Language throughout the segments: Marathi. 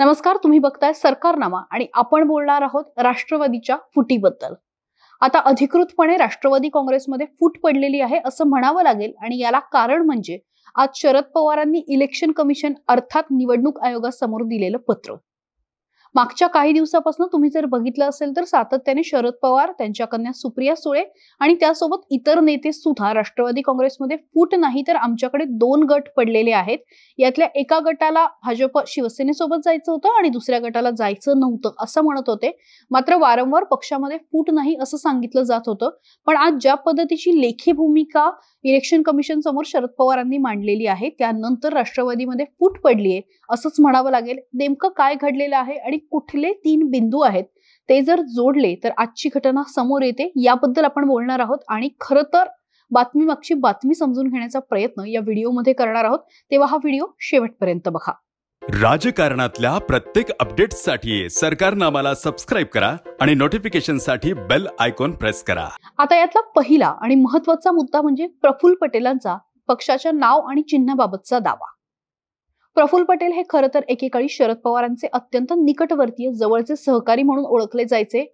नमस्कार तुम्ही बघताय सरकारनामा आणि आपण बोलणार आहोत राष्ट्रवादीच्या फुटीबद्दल आता अधिकृतपणे राष्ट्रवादी काँग्रेसमध्ये फुट पडलेली आहे असं म्हणावं लागेल आणि याला कारण म्हणजे आज शरद पवारांनी इलेक्शन कमिशन अर्थात निवडणूक आयोगासमोर दिलेलं पत्र मागच्या काही दिवसापासून तुम्ही जर बघितलं असेल तर सातत्याने शरद पवार त्यांच्या कन्या सुप्रिया सुळे आणि त्यासोबत इतर नेते सुद्धा राष्ट्रवादी काँग्रेसमध्ये फूट नाही तर आमच्याकडे दोन गट पडलेले आहेत यातल्या एका गटाला भाजप शिवसेनेसोबत जायचं होतं आणि दुसऱ्या गटाला जायचं नव्हतं असं म्हणत होते मात्र वारंवार पक्षामध्ये फूट नाही असं सांगितलं जात होतं पण आज ज्या पद्धतीची लेखी भूमिका इलेक्शन कमिशन समोर शरद पवारांनी मांडलेली आहे त्यानंतर राष्ट्रवादीमध्ये फूट पडलीये असंच म्हणावं लागेल नेमकं काय घडलेलं आहे आणि कुठले तीन बिंदू आहेत ते जर जोडले तर आजची घटना समोर येते याबद्दल आपण बोलणार आहोत आणि खरं तर बातमीमागची बातमी समजून घेण्याचा प्रयत्न या व्हिडिओमध्ये करणार आहोत तेव्हा हा व्हिडिओ शेवटपर्यंत बघा राजकारणातल्या प्रत्येक अपडेट्ससाठी सरकारनामाला सबस्क्राईब करा आणि नोटिफिकेशनसाठी बेल आयकॉन प्रेस करा आता यातला पहिला आणि महत्वाचा मुद्दा म्हणजे प्रफुल्ल पटेलांचा पक्षाच्या नाव आणि चिन्हाबाबतचा दावा प्रफुल्ल पटेल हे खरं तर एकेकाळी शरद पवारांचे अत्यंत निकटवर्तीय जवळचे सहकारी म्हणून ओळखले जायचे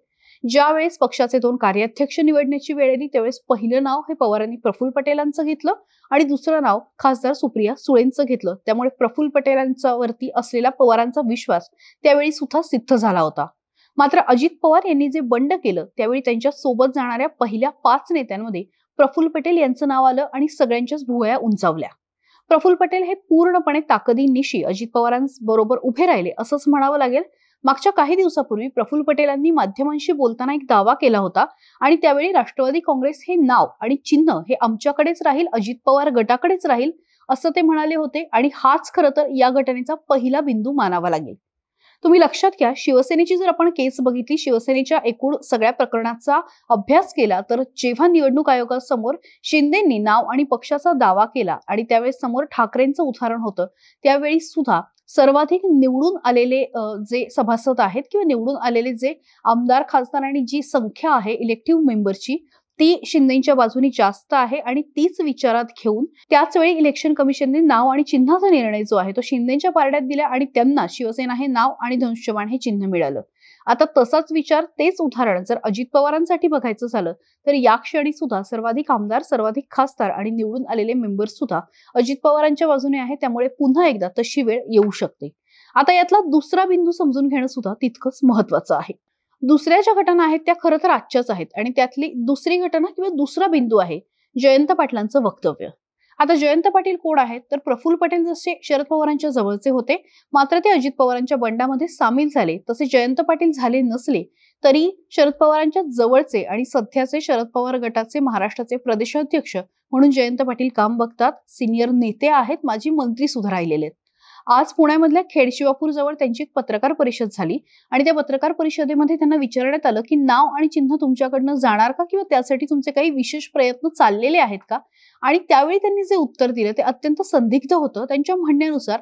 ज्यावेळेस पक्षाचे दोन कार्याध्यक्ष निवडण्याची वेळ आली त्यावेळेस पहिलं नाव हे पवारांनी प्रफुल्ल पटेलांचं घेतलं आणि दुसरं नाव खासदार सुप्रिया सुळेंचं घेतलं त्यामुळे प्रफुल्ल पटेलांच्या वरती असलेला पवारांचा विश्वास त्यावेळी सुद्धा सिद्ध झाला होता मात्र अजित पवार यांनी जे बंड केलं त्यावेळी त्यांच्या सोबत जाणाऱ्या पहिल्या पाच नेत्यांमध्ये प्रफुल्ल पटेल यांचं नाव आलं आणि सगळ्यांच्याच भुवया उंचावल्या प्रफुल्ल पटेल हे पूर्णपणे ताकदीनिशी अजित पवारांबरोबर उभे राहिले असंच म्हणावं लागेल मागच्या काही दिवसापूर्वी प्रफुल्ल पटेलांनी माध्यमांशी बोलताना एक दावा केला होता आणि त्यावेळी राष्ट्रवादी काँग्रेस हे नाव आणि चिन्ह हे आमच्याकडेच राहील अजित पवार गटाकडेच राहील असं ते म्हणाले होते आणि हाच खरं तर या घटनेचा पहिला बिंदू मानावा लागेल तुम्ही लक्षात घ्या शिवसेनेची जर आपण केस बघितली शिवसेनेच्या एकूण सगळ्या प्रकरणाचा अभ्यास केला तर जेव्हा निवडणूक आयोगासमोर शिंदेंनी नाव आणि पक्षाचा दावा केला आणि त्यावेळेस समोर ठाकरेंचं उदाहरण होतं त्यावेळी सुद्धा सर्वाधिक निवडून आलेले जे सभासद आहेत किंवा निवडून आलेले जे आमदार खासदार आणि जी संख्या आहे इलेक्टिव्ह मेंबरची ती शिंदेच्या बाजूनी जास्त आहे आणि तीच विचारात घेऊन त्याच वेळी इलेक्शन कमिशनने नाव आणि चिन्हाचा निर्णय जो आहे तो शिंदेच्या पारड्यात दिला आणि त्यांना शिवसेना हे नाव आणि धनुष्यवाण हे चिन्ह मिळालं आता तसाच विचार तेच उदाहरण जर अजित पवारांसाठी बघायचं झालं तर या क्षणी सुद्धा सर्वाधिक आमदार सर्वाधिक खासदार आणि निवडून आलेले मेंबर्स सुद्धा अजित पवारांच्या बाजूने आहे त्यामुळे पुन्हा एकदा तशी वेळ येऊ शकते आता यातला दुसरा बिंदू समजून घेणं सुद्धा तितकंच महत्वाचं आहे दुसऱ्या ज्या घटना आहेत त्या खरं तर आजच्याच आहेत आणि त्यातली दुसरी घटना किंवा दुसरा बिंदू आहे जयंत पाटलांचं वक्तव्य आता जयंत पाटील कोण आहेत तर प्रफुल्ल पटेल जसे शरद पवारांच्या जवळचे होते मात्र ते अजित पवारांच्या बंडामध्ये सामील झाले तसे जयंत पाटील झाले नसले तरी शरद पवारांच्या जवळचे आणि सध्याचे शरद पवार गटाचे महाराष्ट्राचे प्रदेशाध्यक्ष म्हणून जयंत पाटील काम बघतात सिनियर नेते आहेत माजी मंत्री सुधारा राहिलेले आहेत आज पुण्यामधल्या खेडशिवापूर जवळ त्यांची एक पत्रकार परिषद झाली आणि त्या पत्रकार परिषदेमध्ये त्यांना विचारण्यात आलं की नाव आणि चिन्ह तुमच्याकडनं जाणार का किंवा त्यासाठी तुमचे काही विशेष प्रयत्न चाललेले आहेत का आणि त्यावेळी त्यांनी जे उत्तर दिलं ते अत्यंत संदिग्ध होतं त्यांच्या म्हणण्यानुसार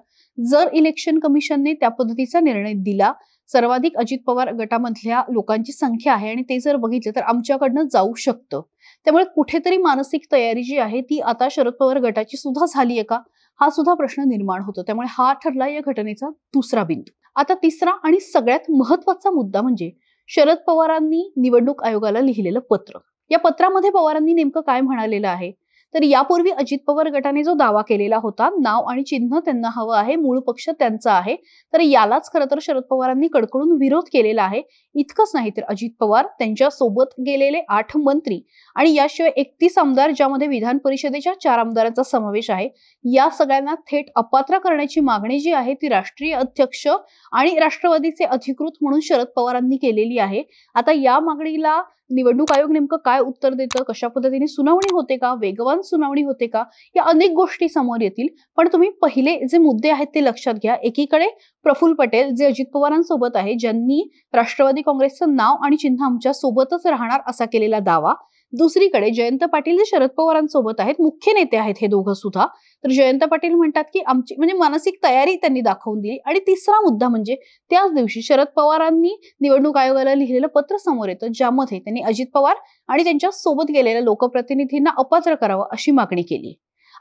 जर इलेक्शन कमिशनने त्या पद्धतीचा निर्णय दिला सर्वाधिक अजित पवार गटामधल्या लोकांची संख्या आहे आणि ते जर बघितलं तर आमच्याकडनं जाऊ शकतं त्यामुळे कुठेतरी मानसिक तयारी जी आहे ती आता शरद पवार गटाची सुद्धा झाली आहे का हा सुद्धा प्रश्न निर्माण होतो त्यामुळे हा ठरला या घटनेचा दुसरा बिंदू आता तिसरा आणि सगळ्यात महत्वाचा मुद्दा म्हणजे शरद पवारांनी निवडणूक आयोगाला लिहिलेलं पत्र या पत्रामध्ये पवारांनी नेमकं काय म्हणालेलं आहे तर यापूर्वी अजित पवार गटाने जो दावा केलेला होता नाव आणि चिन्ह त्यांना हवं आहे मूळ पक्ष त्यांचा आहे तर यालाच खरं तर शरद पवारांनी कडकडून विरोध केलेला आहे इतकंच नाही तर अजित पवार त्यांच्या सोबत गेलेले आठ मंत्री आणि याशिवाय एकतीस आमदार ज्यामध्ये विधान परिषदेच्या चार आमदारांचा समावेश आहे या सगळ्यांना थेट अपात्र करण्याची मागणी जी आहे ती राष्ट्रीय अध्यक्ष आणि राष्ट्रवादीचे अधिकृत म्हणून शरद पवारांनी केलेली आहे आता या मागणीला निवडणूक आयोग नेमकं काय उत्तर देतं कशा पद्धतीने सुनावणी होते का वेगवान सुनावणी होते का या अनेक गोष्टी समोर येतील पण तुम्ही पहिले जे मुद्दे आहेत ते लक्षात घ्या एकीकडे प्रफुल्ल पटेल जे अजित पवारांसोबत आहे ज्यांनी राष्ट्रवादी काँग्रेसचं नाव आणि चिन्ह आमच्या सोबतच राहणार असा केलेला दावा दुसरीकडे जयंत पाटील जे शरद पवारांसोबत आहेत मुख्य नेते आहेत हे दोघं सुद्धा तर जयंत पाटील म्हणतात की आमची म्हणजे मानसिक तयारी त्यांनी दाखवून दिली आणि तिसरा मुद्दा म्हणजे त्याच दिवशी शरद पवारांनी निवडणूक आयोगाला लिहिलेलं पत्र समोर येतं ज्यामध्ये त्यांनी अजित पवार आणि त्यांच्या सोबत गेलेल्या लोकप्रतिनिधींना अपात्र करावं अशी मागणी केली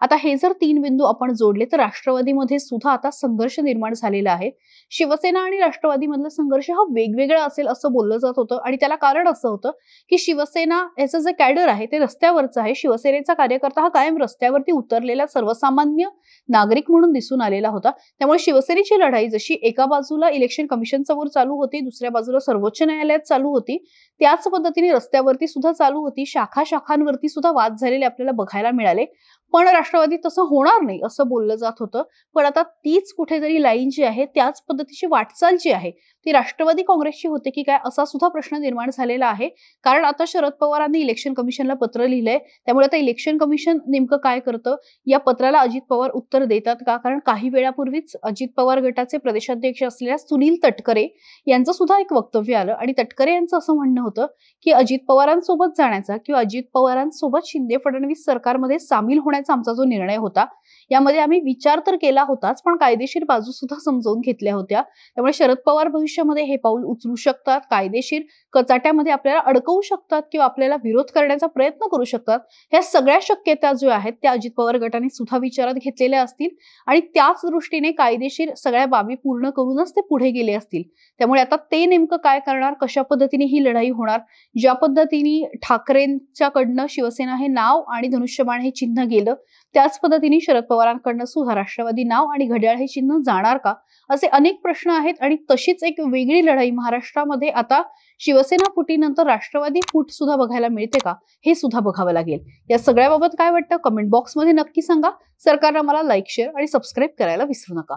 आता हे जर तीन बिंदू आपण जोडले तर राष्ट्रवादीमध्ये सुद्धा आता संघर्ष निर्माण झालेला आहे शिवसेना आणि राष्ट्रवादीमधला संघर्ष हा वेगवेगळा असेल असं बोललं जात होतं आणि त्याला कारण असं होतं की शिवसेना याचं जे कॅडर आहे ते रस्त्यावरचं आहे शिवसेनेचा कार्यकर्ता हा कायम रस्त्यावरती उतरलेला सर्वसामान्य नागरिक म्हणून दिसून आलेला होता त्यामुळे शिवसेनेची लढाई जशी एका बाजूला इलेक्शन कमिशन समोर चालू होती दुसऱ्या बाजूला सर्वोच्च न्यायालयात चालू होती त्याच पद्धतीने रस्त्यावरती सुद्धा चालू होती शाखा शाखांवरती सुद्धा वाद झालेले आपल्याला बघायला मिळाले पण राष्ट्रवादी तसं होणार नाही असं बोललं जात होतं पण आता तीच कुठेतरी लाईन जी आहे त्याच पद्धतीची वाटचाल जी आहे ती राष्ट्रवादी काँग्रेसची होते की काय असा सुद्धा प्रश्न निर्माण झालेला आहे कारण आता शरद पवारांनी इलेक्शन कमिशनला पत्र लिहिलंय त्यामुळे आता इलेक्शन कमिशन नेमकं काय करतं या पत्राला अजित पवार उत्तर देतात का कारण काही वेळापूर्वीच अजित पवार गटाचे प्रदेशाध्यक्ष असलेल्या सुनील तटकरे यांचं सुद्धा एक वक्तव्य आलं आणि तटकरे यांचं असं म्हणणं होतं की अजित पवारांसोबत जाण्याचा किंवा अजित पवारांसोबत शिंदे फडणवीस सरकारमध्ये सामील होण्याचा आमचा जो निर्णय होता यामध्ये आम्ही विचार तर केला होताच पण कायदेशीर बाजू सुद्धा समजावून घेतल्या होत्या त्यामुळे शरद पवार भविष्यामध्ये हे पाऊल उचलू शकतात कायदेशीर कचाट्यामध्ये आपल्याला अडकवू शकतात किंवा आपल्याला विरोध करण्याचा प्रयत्न करू शकतात ह्या सगळ्या शक्यता ज्या आहेत त्या अजित पवार गटाने सुद्धा विचारात घेतलेल्या असतील आणि त्याच दृष्टीने कायदेशीर सगळ्या बाबी पूर्ण करूनच ते पुढे गेले असतील त्यामुळे आता ते नेमकं काय करणार कशा पद्धतीने ही लढाई होणार ज्या पद्धतीने ठाकरेंच्याकडनं शिवसेना हे नाव आणि धनुष्यबाण हे चिन्ह गेलं त्याच पद्धतीने शरद पवारांकडनं सुद्धा राष्ट्रवादी नाव आणि घड्याळ हे चिन्ह जाणार का असे अनेक प्रश्न आहेत आणि तशीच एक वेगळी लढाई महाराष्ट्रामध्ये आता शिवसेना फुटीनंतर राष्ट्रवादी फूट सुद्धा बघायला मिळते का हे सुद्धा बघावं लागेल या सगळ्याबाबत काय वाटतं कमेंट बॉक्समध्ये नक्की सांगा सरकारला मला लाईक शेअर आणि सबस्क्राईब करायला विसरू नका